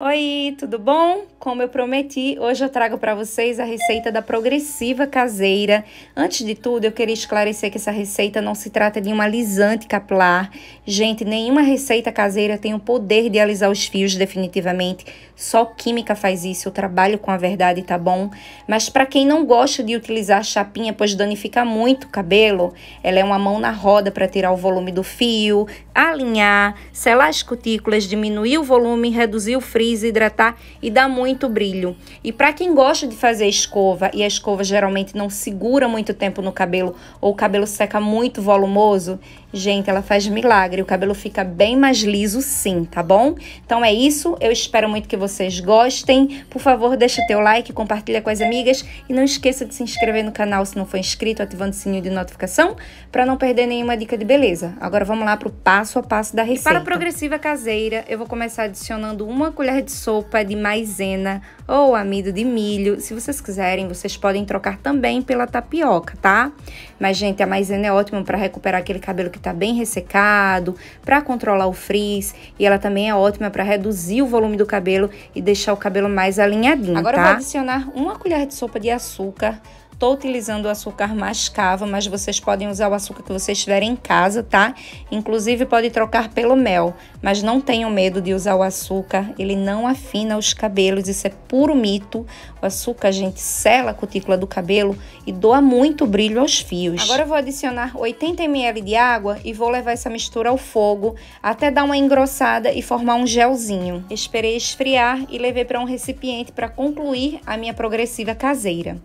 Oi, tudo bom? Como eu prometi, hoje eu trago para vocês a receita da progressiva caseira. Antes de tudo, eu queria esclarecer que essa receita não se trata de um alisante capilar. Gente, nenhuma receita caseira tem o poder de alisar os fios definitivamente. Só química faz isso, eu trabalho com a verdade, tá bom? Mas para quem não gosta de utilizar chapinha, pois danifica muito o cabelo, ela é uma mão na roda para tirar o volume do fio, alinhar, selar as cutículas, diminuir o volume, reduzir o frio frizz, hidratar e dá muito brilho. E para quem gosta de fazer escova e a escova geralmente não segura muito tempo no cabelo ou o cabelo seca muito volumoso, gente, ela faz milagre. O cabelo fica bem mais liso sim, tá bom? Então é isso. Eu espero muito que vocês gostem. Por favor, deixa teu like, compartilha com as amigas e não esqueça de se inscrever no canal se não for inscrito, ativando o sininho de notificação para não perder nenhuma dica de beleza. Agora vamos lá pro passo a passo da receita. E para a progressiva caseira, eu vou começar adicionando uma colher colher de sopa de maisena ou amido de milho. Se vocês quiserem, vocês podem trocar também pela tapioca, tá? Mas, gente, a maisena é ótima para recuperar aquele cabelo que está bem ressecado, para controlar o frizz e ela também é ótima para reduzir o volume do cabelo e deixar o cabelo mais alinhadinho, Agora tá? Agora vou adicionar uma colher de sopa de açúcar Estou utilizando o açúcar mascavo, mas vocês podem usar o açúcar que vocês tiverem em casa, tá? Inclusive pode trocar pelo mel, mas não tenham medo de usar o açúcar, ele não afina os cabelos, isso é puro mito. O açúcar, gente, sela a cutícula do cabelo e doa muito brilho aos fios. Agora eu vou adicionar 80 ml de água e vou levar essa mistura ao fogo até dar uma engrossada e formar um gelzinho. Esperei esfriar e levei para um recipiente para concluir a minha progressiva caseira.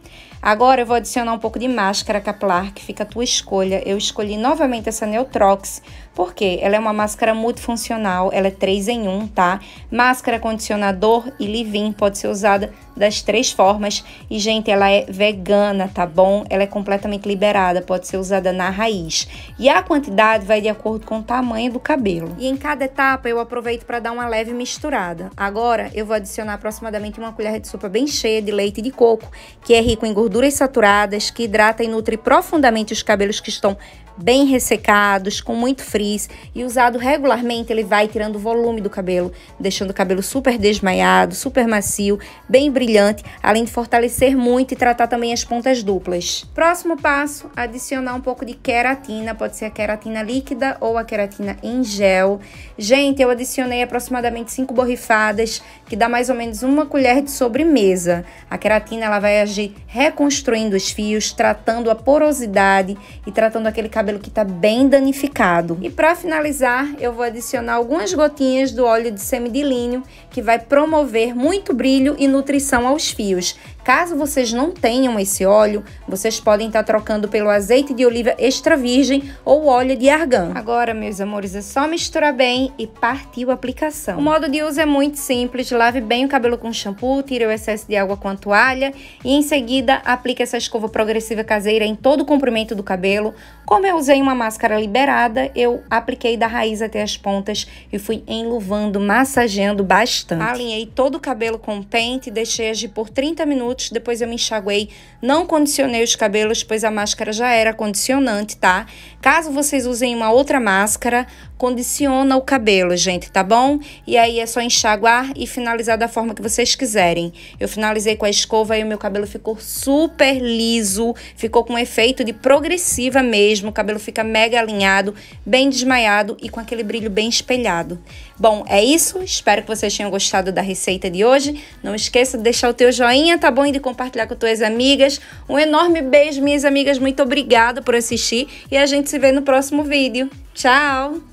Agora eu vou adicionar um pouco de máscara capilar, que fica a tua escolha. Eu escolhi novamente essa Neutrox porque ela é uma máscara multifuncional, ela é 3 em 1, tá? Máscara, condicionador e leave-in pode ser usada das três formas. E, gente, ela é vegana, tá bom? Ela é completamente liberada, pode ser usada na raiz. E a quantidade vai de acordo com o tamanho do cabelo. E em cada etapa eu aproveito para dar uma leve misturada. Agora eu vou adicionar aproximadamente uma colher de sopa bem cheia de leite de coco, que é rico em gorduras saturadas, que hidrata e nutre profundamente os cabelos que estão bem ressecados, com muito frizz e usado regularmente, ele vai tirando o volume do cabelo, deixando o cabelo super desmaiado, super macio, bem brilhante, além de fortalecer muito e tratar também as pontas duplas. Próximo passo, adicionar um pouco de queratina, pode ser a queratina líquida ou a queratina em gel. Gente, eu adicionei aproximadamente 5 borrifadas, que dá mais ou menos uma colher de sobremesa. A queratina ela vai agir reconstruindo os fios, tratando a porosidade e tratando aquele cabelo cabelo que tá bem danificado. E para finalizar, eu vou adicionar algumas gotinhas do óleo de semidelíneo, que vai promover muito brilho e nutrição aos fios, Caso vocês não tenham esse óleo, vocês podem estar tá trocando pelo azeite de oliva extra virgem ou óleo de argan. Agora, meus amores, é só misturar bem e partiu a aplicação. O modo de uso é muito simples, lave bem o cabelo com shampoo, tire o excesso de água com a toalha e em seguida aplique essa escova progressiva caseira em todo o comprimento do cabelo. Como eu usei uma máscara liberada, eu apliquei da raiz até as pontas e fui enluvando, massageando bastante. Alinhei todo o cabelo com o pente, deixei agir por 30 minutos minutos, depois eu me enxaguei, não condicionei os cabelos, pois a máscara já era condicionante, tá? Caso vocês usem uma outra máscara, condiciona o cabelo, gente, tá bom? E aí é só enxaguar e finalizar da forma que vocês quiserem. Eu finalizei com a escova e o meu cabelo ficou super liso, ficou com um efeito de progressiva mesmo, o cabelo fica mega alinhado, bem desmaiado e com aquele brilho bem espelhado. Bom, é isso, espero que vocês tenham gostado da receita de hoje. Não esqueça de deixar o teu joinha, tá bom? vergonha de compartilhar com tuas amigas. Um enorme beijo, minhas amigas. Muito obrigada por assistir e a gente se vê no próximo vídeo. Tchau!